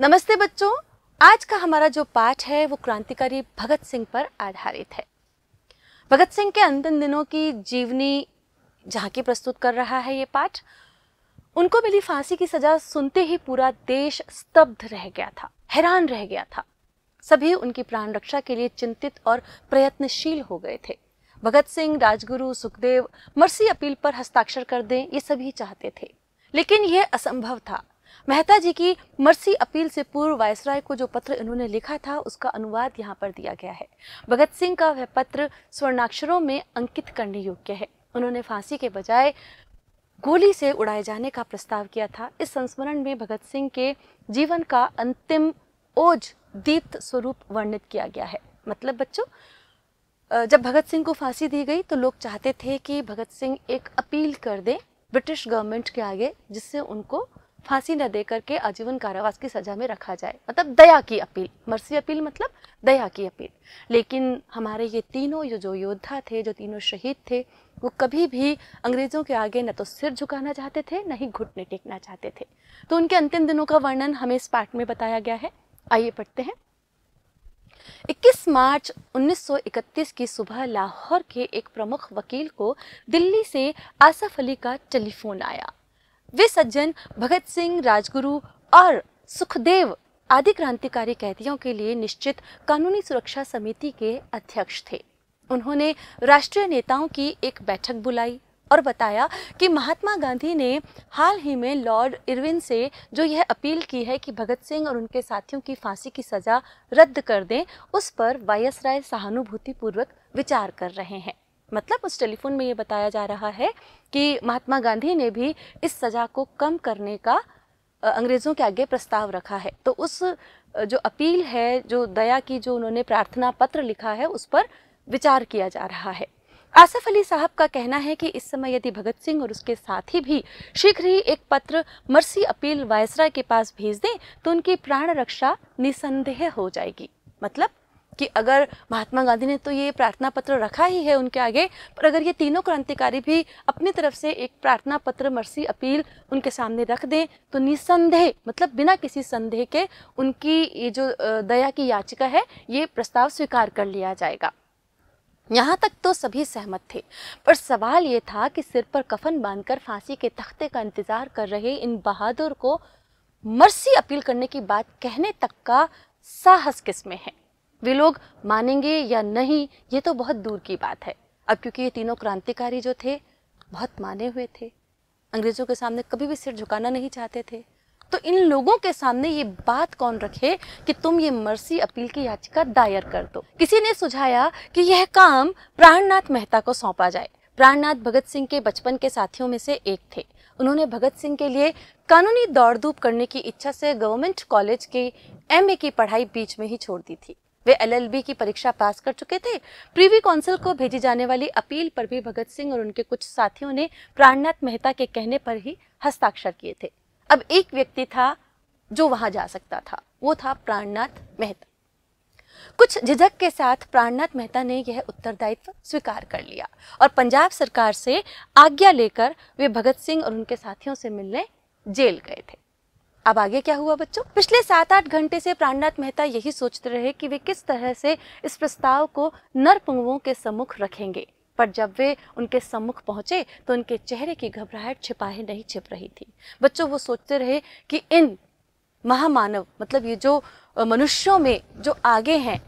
नमस्ते बच्चों आज का हमारा जो पाठ है वो क्रांतिकारी भगत सिंह पर आधारित है भगत सिंह के अंतिम दिनों की जीवनी की प्रस्तुत कर रहा है ये पाठ उनको मिली फांसी की सजा सुनते ही पूरा देश स्तब्ध रह गया था हैरान रह गया था सभी उनकी प्राण रक्षा के लिए चिंतित और प्रयत्नशील हो गए थे भगत सिंह राजगुरु सुखदेव मर्सी अपील पर हस्ताक्षर कर दें ये सभी चाहते थे लेकिन यह असंभव था मेहता जी की मर्सी अपील से पूर्व वायसराय को जो पत्र इन्होंने लिखा था उसका अनुवाद यहाँ पर दिया गया है भगत सिंह का वह पत्र स्वर्णाक्षरों में अंकित करने योग्य है उन्होंने फांसी के बजाय गोली से उड़ाए जाने का प्रस्ताव किया था इस संस्मरण में भगत सिंह के जीवन का अंतिम ओज दीप्त स्वरूप वर्णित किया गया है मतलब बच्चों जब भगत सिंह को फांसी दी गई तो लोग चाहते थे कि भगत सिंह एक अपील कर दें ब्रिटिश गवर्नमेंट के आगे जिससे उनको फांसी न दे करके आजीवन कारावास की सजा में रखा जाए मतलब दया की अपील मर्सी अपील मतलब दया की अपील लेकिन हमारे ये तीनों ये जो योद्धा थे जो तीनों शहीद थे वो कभी भी अंग्रेज़ों के आगे न तो सिर झुकाना चाहते थे न ही घुटने टेकना चाहते थे तो उनके अंतिम दिनों का वर्णन हमें इस पाठ में बताया गया है आइए पढ़ते हैं 21 मार्च 1931 की सुबह लाहौर के एक प्रमुख वकील को दिल्ली से आसफ अली का टेलीफोन आया वे सज्जन भगत सिंह राजगुरु और सुखदेव आदि क्रांतिकारी कैदियों के लिए निश्चित कानूनी सुरक्षा समिति के अध्यक्ष थे उन्होंने राष्ट्रीय नेताओं की एक बैठक बुलाई और बताया कि महात्मा गांधी ने हाल ही में लॉर्ड इरविन से जो यह अपील की है कि भगत सिंह और उनके साथियों की फांसी की सज़ा रद्द कर दें उस पर वायसराय सहानुभूतिपूर्वक विचार कर रहे हैं मतलब उस टेलीफोन में ये बताया जा रहा है कि महात्मा गांधी ने भी इस सज़ा को कम करने का अंग्रेज़ों के आगे प्रस्ताव रखा है तो उस जो अपील है जो दया की जो उन्होंने प्रार्थना पत्र लिखा है उस पर विचार किया जा रहा है आसफ अली साहब का कहना है कि इस समय यदि भगत सिंह और उसके साथी भी शीघ्र ही एक पत्र मर्सी अपील वायसराय के पास भेज दें तो उनकी प्राण रक्षा निसंदेह हो जाएगी मतलब कि अगर महात्मा गांधी ने तो ये प्रार्थना पत्र रखा ही है उनके आगे पर अगर ये तीनों क्रांतिकारी भी अपनी तरफ से एक प्रार्थना पत्र मर्सी अपील उनके सामने रख दें तो निसंदेह मतलब बिना किसी संदेह के उनकी ये जो दया की याचिका है ये प्रस्ताव स्वीकार कर लिया जाएगा यहाँ तक तो सभी सहमत थे पर सवाल ये था कि सिर पर कफन बांधकर फांसी के तख्ते का इंतज़ार कर रहे इन बहादुर को मर्सी अपील करने की बात कहने तक का साहस किस में है वे लोग मानेंगे या नहीं ये तो बहुत दूर की बात है अब क्योंकि ये तीनों क्रांतिकारी जो थे बहुत माने हुए थे अंग्रेज़ों के सामने कभी भी सिर झुकाना नहीं चाहते थे तो इन लोगों के सामने ये बात कौन रखे कि तुम ये मर्सी अपील की याचिका दायर कर दो किसी ने सुझाया कि यह काम प्राणनाथ मेहता को सौंपा जाए प्राणनाथ भगत सिंह के बचपन के साथियों में से एक थे उन्होंने भगत सिंह के लिए कानूनी दौड़ धूप करने की इच्छा से गवर्नमेंट कॉलेज के एमए की पढ़ाई बीच में ही छोड़ दी थी वे एलएलबी की परीक्षा पास कर चुके थे प्रीवी काउंसिल को भेजी जाने वाली अपील पर भी भगत सिंह और उनके कुछ साथियों ने प्राणनाथ मेहता के कहने पर ही हस्ताक्षर किए थे अब एक व्यक्ति था जो वहां जा सकता था वो था प्राणनाथ मेहता कुछ झिझक के साथ प्राणनाथ मेहता ने यह उत्तरदायित्व स्वीकार कर लिया और पंजाब सरकार से आज्ञा लेकर वे भगत सिंह और उनके साथियों से मिलने जेल गए थे अब आगे क्या हुआ बच्चों पिछले सात आठ घंटे से प्राणनाथ मेहता यही सोचते रहे कि वे किस तरह से इस प्रस्ताव को नरपुंगवों के सम्मुख रखेंगे पर जब वे उनके सम्मुख पहुंचे तो उनके चेहरे की घबराहट छिपाही नहीं छिप रही थी बच्चों वो सोचते रहे कि इन महामानव मतलब ये जो मनुष्यों में जो आगे हैं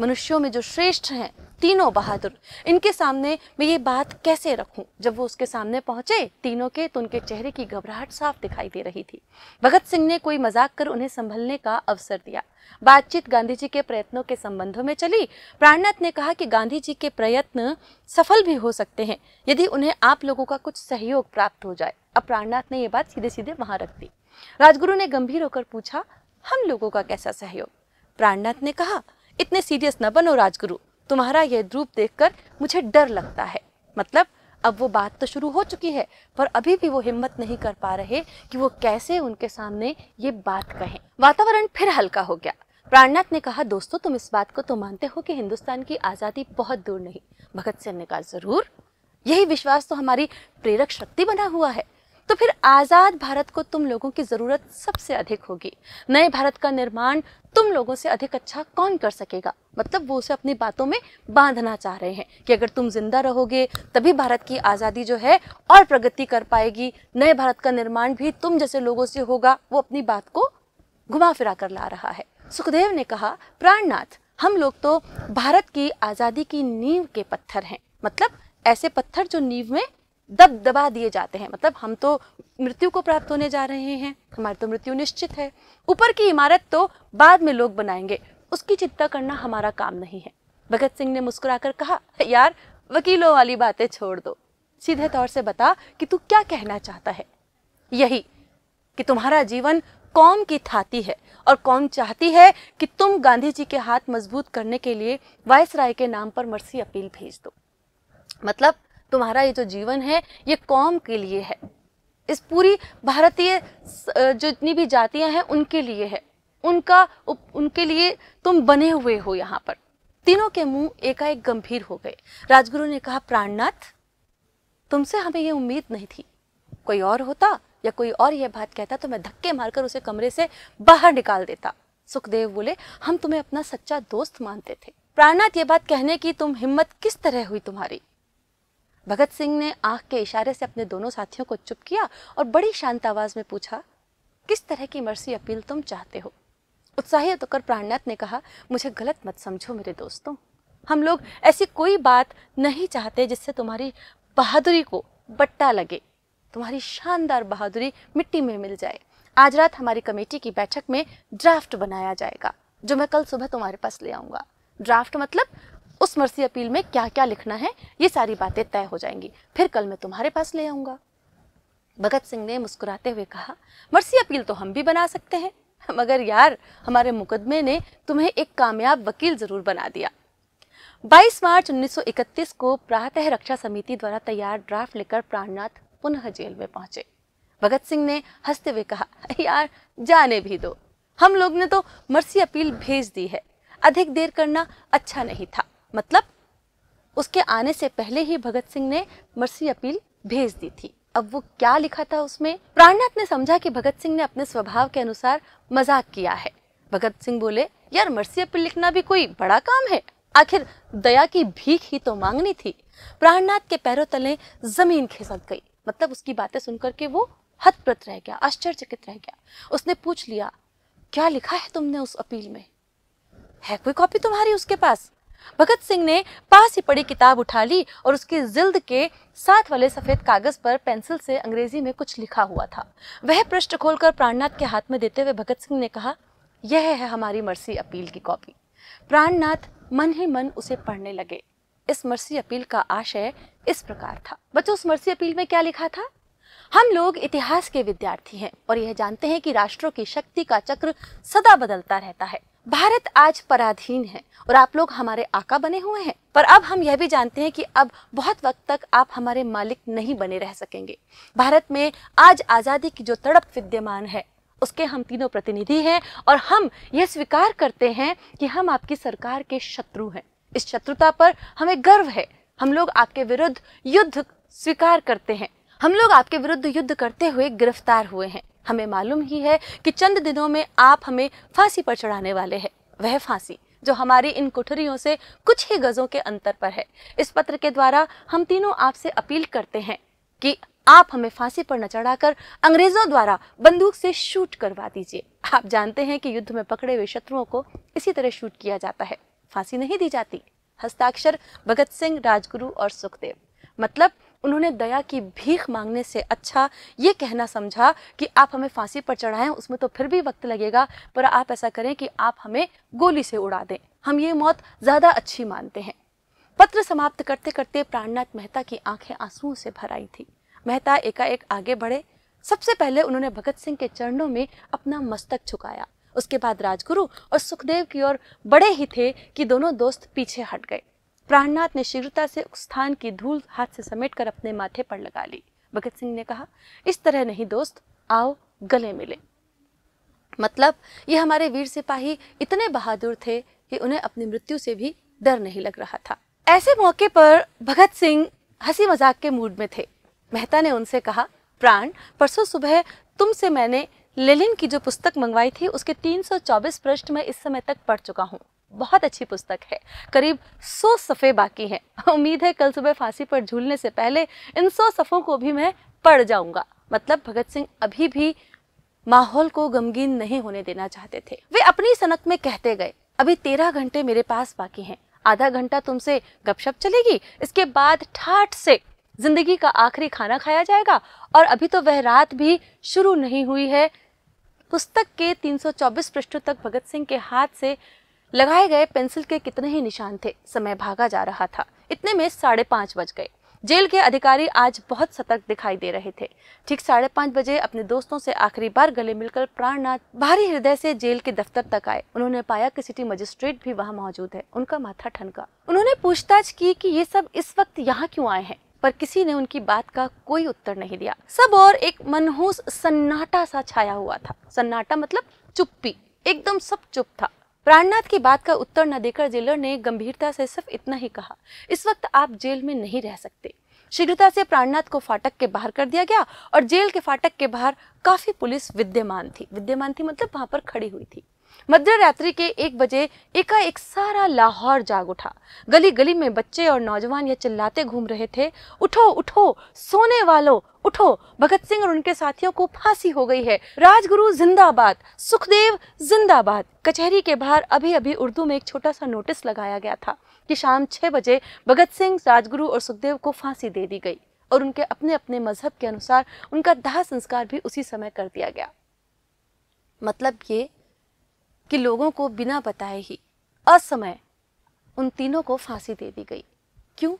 मनुष्यों में जो श्रेष्ठ हैं तीनों बहादुर इनके सामने मैं ये बात कैसे रखूं जब वो उसके सामने पहुंचे तीनों के तो उनके चेहरे की घबराहट साफ दिखाई दे रही थी भगत सिंह ने कोई मजाक कर उन्हें संभलने का अवसर दिया बातचीत गांधी जी के प्रयत्नों के संबंधों में चली प्राणनाथ ने कहा कि गांधी जी के प्रयत्न सफल भी हो सकते हैं यदि उन्हें आप लोगों का कुछ सहयोग प्राप्त हो जाए अब प्राणनाथ ने यह बात सीधे सीधे वहां रख दी राजगुरु ने गंभीर होकर पूछा हम लोगों का कैसा सहयोग प्राणनाथ ने कहा इतने सीरियस न बनो राजगुरु तुम्हारा यह देख देखकर मुझे डर लगता है मतलब अब वो बात तो शुरू हो चुकी है पर अभी भी वो हिम्मत नहीं कर पा रहे कि वो कैसे उनके सामने ये बात कहें वातावरण फिर हल्का हो गया प्राणनाथ ने कहा दोस्तों तुम इस बात को तो मानते हो कि हिंदुस्तान की आज़ादी बहुत दूर नहीं भगत सिंह ने कहा ज़रूर यही विश्वास तो हमारी प्रेरक शक्ति बना हुआ है तो फिर आज़ाद भारत को तुम लोगों की ज़रूरत सबसे अधिक होगी नए भारत का निर्माण तुम लोगों से अधिक अच्छा कौन कर सकेगा मतलब वो उसे अपनी बातों में बांधना चाह रहे हैं कि अगर तुम जिंदा रहोगे तभी भारत की आज़ादी जो है और प्रगति कर पाएगी नए भारत का निर्माण भी तुम जैसे लोगों से होगा वो अपनी बात को घुमा फिरा कर ला रहा है सुखदेव ने कहा प्राणनाथ हम लोग तो भारत की आज़ादी की नींव के पत्थर हैं मतलब ऐसे पत्थर जो नींव में दब दबा दिए जाते हैं मतलब हम तो मृत्यु को प्राप्त होने जा रहे हैं हमारी तो मृत्यु निश्चित है ऊपर की इमारत तो बाद में लोग बनाएंगे उसकी चिंता करना हमारा काम नहीं है भगत सिंह ने मुस्कुराकर कहा यार वकीलों वाली बातें छोड़ दो सीधे तौर से बता कि तू क्या कहना चाहता है यही कि तुम्हारा जीवन कौम की थाती है और कौम चाहती है कि तुम गांधी जी के हाथ मजबूत करने के लिए वायसराय के नाम पर मर्सी अपील भेज दो मतलब तुम्हारा ये जो जीवन है ये कौम के लिए है इस पूरी भारतीय जो इतनी भी जातियां हैं उनके लिए है उनका उनके लिए तुम बने हुए हो यहाँ पर तीनों के मुंह एकाएक गंभीर हो गए राजगुरु ने कहा प्राणनाथ तुमसे हमें ये उम्मीद नहीं थी कोई और होता या कोई और यह बात कहता तो मैं धक्के मारकर उसे कमरे से बाहर निकाल देता सुखदेव बोले हम तुम्हें अपना सच्चा दोस्त मानते थे प्राणनाथ ये बात कहने की तुम हिम्मत किस तरह हुई तुम्हारी भगत सिंह ने आंख के इशारे से अपने दोनों साथियों को चुप किया और बड़ी शांत आवाज में पूछा किस तरह की मर्सी अपील तुम चाहते हो उत्साहित होकर प्राणनाथ ने कहा मुझे गलत मत समझो मेरे दोस्तों हम लोग ऐसी कोई बात नहीं चाहते जिससे तुम्हारी बहादुरी को बट्टा लगे तुम्हारी शानदार बहादुरी मिट्टी में मिल जाए आज रात हमारी कमेटी की बैठक में ड्राफ्ट बनाया जाएगा जो मैं कल सुबह तुम्हारे पास ले आऊंगा ड्राफ्ट मतलब उस मर्सी अपील में क्या क्या लिखना है ये सारी बातें तय हो जाएंगी फिर कल मैं तुम्हारे पास ले आऊँगा भगत सिंह ने मुस्कुराते हुए कहा मर्सी अपील तो हम भी बना सकते हैं मगर यार हमारे मुकदमे ने तुम्हें एक कामयाब वकील ज़रूर बना दिया 22 मार्च 1931 को प्रातः रक्षा समिति द्वारा तैयार ड्राफ्ट लेकर प्राणनाथ पुनः जेल में पहुंचे भगत सिंह ने हंसते हुए कहा यार जाने भी दो हम लोग ने तो मर्सी अपील भेज दी है अधिक देर करना अच्छा नहीं था मतलब उसके आने से पहले ही भगत सिंह ने मर्सी अपील भेज दी थी अब वो क्या लिखा था उसमें प्राणनाथ ने समझा कि भगत सिंह ने अपने स्वभाव के अनुसार मजाक किया है भगत सिंह बोले यार मर्सी अपील लिखना भी कोई बड़ा काम है आखिर दया की भीख ही तो मांगनी थी प्राणनाथ के पैरों तले जमीन खिसक गई मतलब उसकी बातें सुनकर के वो हतप्रत रह गया आश्चर्यचकित रह गया उसने पूछ लिया क्या लिखा है तुमने उस अपील में है कोई कॉपी तुम्हारी उसके पास भगत सिंह ने पास ही पड़ी किताब उठा ली और उसकी जिल्द के साथ वाले सफ़ेद कागज़ पर पेंसिल से अंग्रेजी में कुछ लिखा हुआ था वह पृष्ठ खोलकर प्राणनाथ के हाथ में देते हुए भगत सिंह ने कहा यह है हमारी मर्सी अपील की कॉपी प्राणनाथ मन ही मन उसे पढ़ने लगे इस मर्सी अपील का आशय इस प्रकार था बच्चों उस मर्सी अपील में क्या लिखा था हम लोग इतिहास के विद्यार्थी हैं और यह जानते हैं कि राष्ट्रों की शक्ति का चक्र सदा बदलता रहता है भारत आज पराधीन है और आप लोग हमारे आका बने हुए हैं पर अब हम यह भी जानते हैं कि अब बहुत वक्त तक आप हमारे मालिक नहीं बने रह सकेंगे भारत में आज आज़ादी की जो तड़प विद्यमान है उसके हम तीनों प्रतिनिधि हैं और हम यह स्वीकार करते हैं कि हम आपकी सरकार के शत्रु हैं इस शत्रुता पर हमें गर्व है हम लोग आपके विरुद्ध युद्ध स्वीकार करते हैं हम लोग आपके विरुद्ध युद्ध करते हुए गिरफ्तार हुए हैं हमें मालूम ही है कि चंद दिनों में आप हमें फांसी पर चढ़ाने वाले हैं वह फांसी जो हमारी इन कुठरियों से कुछ ही गज़ों के अंतर पर है इस पत्र के द्वारा हम तीनों आपसे अपील करते हैं कि आप हमें फांसी पर न चढ़ाकर अंग्रेजों द्वारा बंदूक से शूट करवा दीजिए आप जानते हैं कि युद्ध में पकड़े हुए शत्रुओं को इसी तरह शूट किया जाता है फांसी नहीं दी जाती हस्ताक्षर भगत सिंह राजगुरु और सुखदेव मतलब उन्होंने दया की भीख मांगने से अच्छा ये कहना समझा कि आप हमें फांसी पर चढ़ाएं उसमें तो फिर भी वक्त लगेगा पर आप ऐसा करें कि आप हमें गोली से उड़ा दें हम ये मौत ज़्यादा अच्छी मानते हैं पत्र समाप्त करते करते प्राणनाथ मेहता की आंखें आंसुओं से भर आई थी मेहता एकाएक आगे बढ़े सबसे पहले उन्होंने भगत सिंह के चरणों में अपना मस्तक झुकाया उसके बाद राजगुरु और सुखदेव की ओर बड़े ही थे कि दोनों दोस्त पीछे हट गए प्राणनाथ ने शीघ्रता से उस स्थान की धूल हाथ से समेट कर अपने माथे पर लगा ली भगत सिंह ने कहा इस तरह नहीं दोस्त आओ गले मिले मतलब ये हमारे वीर सिपाही इतने बहादुर थे कि उन्हें अपनी मृत्यु से भी डर नहीं लग रहा था ऐसे मौके पर भगत सिंह हंसी मजाक के मूड में थे मेहता ने उनसे कहा प्राण परसों सुबह तुमसे मैंने लेलिन की जो पुस्तक मंगवाई थी उसके 324 पृष्ठ में इस समय तक पढ़ चुका हूँ बहुत अच्छी पुस्तक है करीब सौ सफ़े बाकी हैं उम्मीद है कल सुबह फांसी पर झूलने से पहले इन सौ सफ़ों को भी मैं पढ़ जाऊंगा मतलब भगत सिंह अभी भी माहौल को गमगीन नहीं होने देना चाहते थे वे अपनी सनक में कहते गए अभी तेरह घंटे मेरे पास बाकी हैं आधा घंटा तुमसे गपशप चलेगी इसके बाद ठाठ से जिंदगी का आखिरी खाना खाया जाएगा और अभी तो वह रात भी शुरू नहीं हुई है पुस्तक के 324 पृष्ठों तक भगत सिंह के हाथ से लगाए गए पेंसिल के कितने ही निशान थे समय भागा जा रहा था इतने में साढ़े पांच बज गए जेल के अधिकारी आज बहुत सतर्क दिखाई दे रहे थे ठीक साढ़े पांच बजे अपने दोस्तों से आखिरी बार गले मिलकर प्राणनाथ भारी हृदय से जेल के दफ्तर तक आए उन्होंने पाया कि सिटी मजिस्ट्रेट भी वहाँ मौजूद है उनका माथा ठनका उन्होंने पूछताछ की कि ये सब इस वक्त यहाँ क्यों आए हैं पर किसी ने उनकी बात का कोई उत्तर नहीं दिया सब और एक मनहूस सन्नाटा सा छाया हुआ था सन्नाटा मतलब चुप्पी एकदम सब चुप था प्राणनाथ की बात का उत्तर न देकर जेलर ने गंभीरता से सिर्फ इतना ही कहा इस वक्त आप जेल में नहीं रह सकते शीघ्रता से प्राणनाथ को फाटक के बाहर कर दिया गया और जेल के फाटक के बाहर काफी पुलिस विद्यमान थी विद्यमान थी मतलब वहां पर खड़ी हुई थी मध्य रात्रि के एक बजे एकाएक सारा लाहौर जाग उठा गली गली में बच्चे और नौजवान यह चिल्लाते घूम रहे थे उठो उठो सोने वालों उठो भगत सिंह और उनके साथियों को फांसी हो गई है राजगुरु जिंदाबाद सुखदेव जिंदाबाद कचहरी के बाहर अभी अभी उर्दू में एक छोटा सा नोटिस लगाया गया था कि शाम छह बजे भगत सिंह राजगुरु और सुखदेव को फांसी दे दी गई और उनके अपने अपने मजहब के अनुसार उनका दाह संस्कार भी उसी समय कर दिया गया मतलब ये कि लोगों को बिना बताए ही असमय उन तीनों को फांसी दे दी गई क्यों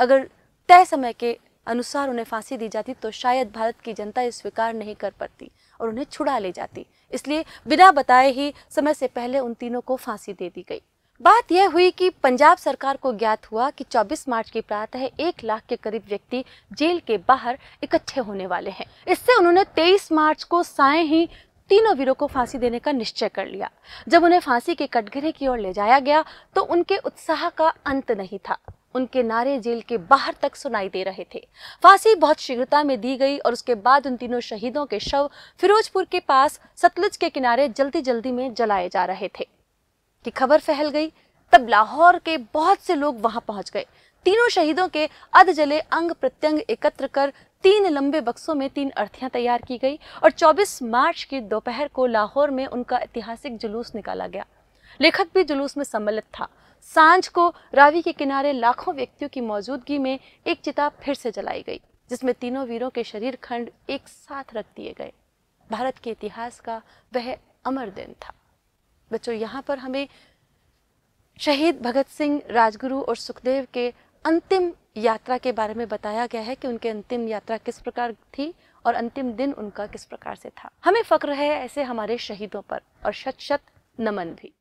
अगर तय समय के अनुसार उन्हें फांसी दी जाती तो शायद भारत की जनता ये स्वीकार नहीं कर पाती और उन्हें छुड़ा ले जाती इसलिए बिना बताए ही समय से पहले उन तीनों को फांसी दे दी गई बात यह हुई कि पंजाब सरकार को ज्ञात हुआ कि 24 मार्च की प्रातः एक लाख के करीब व्यक्ति जेल के बाहर इकट्ठे होने वाले हैं इससे उन्होंने 23 मार्च को साय ही तीनों वीरों को फांसी देने का निश्चय कर लिया जब उन्हें फांसी के कटघरे की ओर ले जाया गया तो उनके उत्साह का अंत नहीं था उनके नारे जेल के बाहर तक सुनाई दे रहे थे फांसी बहुत शीघ्रता में दी गई और उसके बाद उन तीनों शहीदों के शव फिरोजपुर के पास सतलुज के किनारे जल्दी जल्दी में जलाए जा रहे थे कि खबर फैल गई तब लाहौर के बहुत से लोग वहां पहुंच गए तीनों शहीदों के अध जले अंग प्रत्यंग एकत्र कर तीन लंबे बक्सों में तीन अर्थियां तैयार की गई और 24 मार्च की दोपहर को लाहौर में उनका ऐतिहासिक जुलूस निकाला गया लेखक भी जुलूस में सम्मिलित था सांझ को रावी के किनारे लाखों व्यक्तियों की मौजूदगी में एक चिता फिर से जलाई गई जिसमें तीनों वीरों के शरीर खंड एक साथ रख दिए गए भारत के इतिहास का वह अमर दिन था बच्चों यहाँ पर हमें शहीद भगत सिंह राजगुरु और सुखदेव के अंतिम यात्रा के बारे में बताया गया है कि उनकी अंतिम यात्रा किस प्रकार थी और अंतिम दिन उनका किस प्रकार से था हमें फक्र है ऐसे हमारे शहीदों पर और शत शत नमन भी